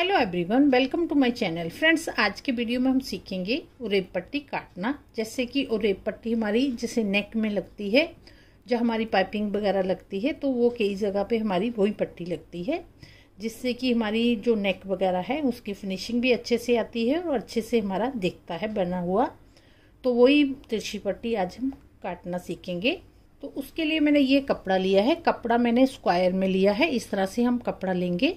hello everyone welcome to my channel friends आज के video में हम सीखेंगे उरेब पट्टी काटना जैसे कि उरेब पट्टी हमारी जैसे नेक में लगती है जो हमारी पाइपिंग वगैरह लगती है तो वो कई जगह पे हमारी वही पट्टी लगती है जिससे कि हमारी जो नेक वगैरह है उसकी फिनिशिंग भी अच्छे से आती है और अच्छे से हमारा दिखता है बना हुआ तो वही तिरछी पट्टी आज हम काटना सीखेंगे तो उसके लिए मैंने ये कपड़ा लिया है कपड़ा मैंने स्क्वायर में लिया है इस तरह से हम कपड़ा लेंगे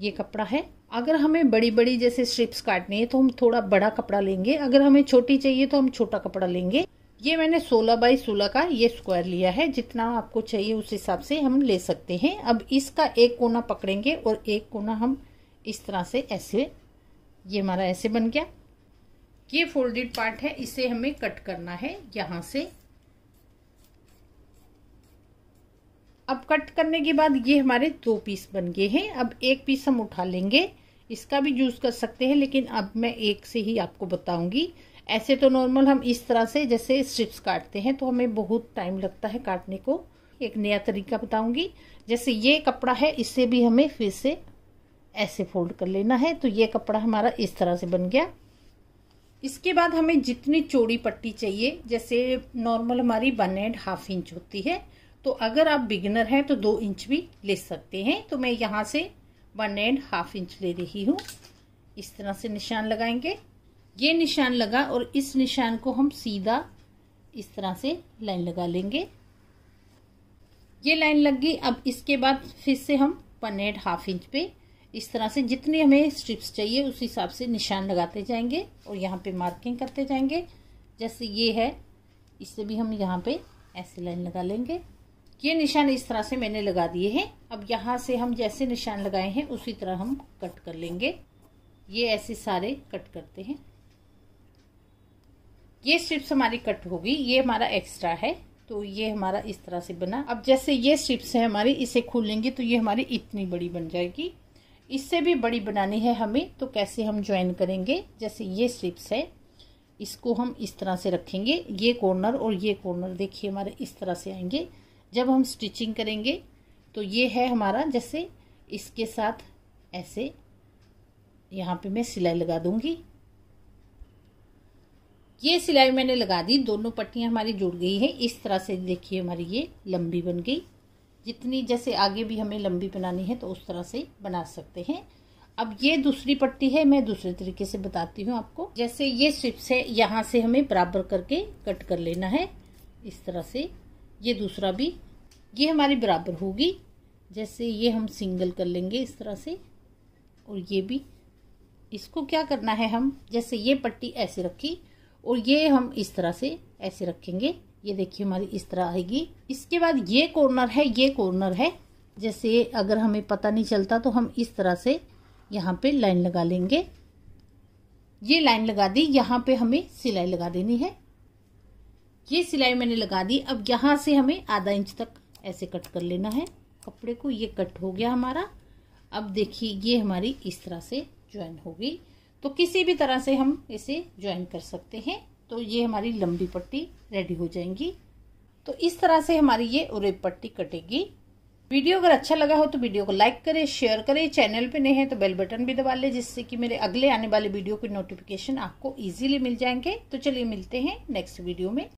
ये कपड़ा है अगर हमें बड़ी बड़ी जैसे स्ट्रिप्स काटनी है तो हम थोड़ा बड़ा कपड़ा लेंगे अगर हमें छोटी चाहिए तो हम छोटा कपड़ा लेंगे ये मैंने 16 बाई 16 का ये स्क्वायर लिया है जितना आपको चाहिए उस हिसाब से हम ले सकते हैं अब इसका एक कोना पकड़ेंगे और एक कोना हम इस तरह से ऐसे ये हमारा ऐसे बन गया ये फोल्डेड पार्ट है इसे हमें कट करना है यहाँ से अब कट करने के बाद ये हमारे दो पीस बन गए हैं अब एक पीस हम उठा लेंगे इसका भी यूज़ कर सकते हैं लेकिन अब मैं एक से ही आपको बताऊंगी ऐसे तो नॉर्मल हम इस तरह से जैसे स्ट्रिप्स काटते हैं तो हमें बहुत टाइम लगता है काटने को एक नया तरीका बताऊंगी जैसे ये कपड़ा है इससे भी हमें फिर से ऐसे फोल्ड कर लेना है तो ये कपड़ा हमारा इस तरह से बन गया इसके बाद हमें जितनी चौड़ी पट्टी चाहिए जैसे नॉर्मल हमारी वन एंड हाफ इंच होती है तो अगर आप बिगिनर हैं तो दो इंच भी ले सकते हैं तो मैं यहाँ से वन एंड हाफ इंच ले रही हूँ इस तरह से निशान लगाएंगे ये निशान लगा और इस निशान को हम सीधा इस तरह से लाइन लगा लेंगे ये लाइन लग गई अब इसके बाद फिर से हम वन एंड हाफ इंच पे इस तरह से जितनी हमें स्ट्रिप्स चाहिए उस हिसाब से निशान लगाते जाएंगे और यहाँ पे मार्किंग करते जाएंगे जैसे ये है इससे भी हम यहाँ पे ऐसे लाइन लगा लेंगे ये निशान इस तरह से मैंने लगा दिए हैं अब यहाँ से हम जैसे निशान लगाए हैं उसी तरह हम कट कर लेंगे ये ऐसे सारे कट करते हैं ये स्ट्रिप्स हमारी कट होगी ये हमारा एक्स्ट्रा है तो ये हमारा इस तरह से बना अब जैसे ये स्ट्रिप्स है हमारी इसे खोलेंगे तो ये हमारी इतनी बड़ी बन जाएगी इससे भी बड़ी बनानी है हमें तो कैसे हम ज्वाइन करेंगे जैसे ये स्ट्रिप्स है इसको हम इस तरह से रखेंगे ये कॉर्नर और ये कॉर्नर देखिए हमारे इस तरह से आएंगे जब हम स्टिचिंग करेंगे तो ये है हमारा जैसे इसके साथ ऐसे यहाँ पे मैं सिलाई लगा दूंगी ये सिलाई मैंने लगा दी दोनों पट्टियाँ हमारी जुड़ गई हैं इस तरह से देखिए हमारी ये लंबी बन गई जितनी जैसे आगे भी हमें लंबी बनानी है तो उस तरह से बना सकते हैं अब ये दूसरी पट्टी है मैं दूसरे तरीके से बताती हूँ आपको जैसे ये स्ट्रिप्स है यहाँ से हमें बराबर करके कट कर लेना है इस तरह से ये दूसरा भी ये हमारी बराबर होगी जैसे ये हम सिंगल कर लेंगे इस तरह से और ये भी इसको क्या करना है हम जैसे ये पट्टी ऐसे रखी और ये हम इस तरह से ऐसे रखेंगे ये देखिए हमारी इस तरह आएगी इसके बाद ये कॉर्नर है ये कॉर्नर है जैसे अगर हमें पता नहीं चलता तो हम इस तरह से यहाँ पे लाइन लगा लेंगे ये लाइन लगा दी यहाँ पे हमें सिलाई लगा देनी है ये सिलाई मैंने लगा दी अब यहाँ से हमें आधा इंच तक ऐसे कट कर लेना है कपड़े को ये कट हो गया हमारा अब देखिए ये हमारी इस तरह से ज्वाइन हो गई तो किसी भी तरह से हम इसे ज्वाइन कर सकते हैं तो ये हमारी लंबी पट्टी रेडी हो जाएंगी तो इस तरह से हमारी ये उरेब पट्टी कटेगी वीडियो अगर अच्छा लगा हो तो वीडियो को लाइक करें शेयर करें चैनल पे नए हैं तो बेल बटन भी दबा लें जिससे कि मेरे अगले आने वाले वीडियो के नोटिफिकेशन आपको इजीली मिल जाएंगे तो चलिए मिलते हैं नेक्स्ट वीडियो में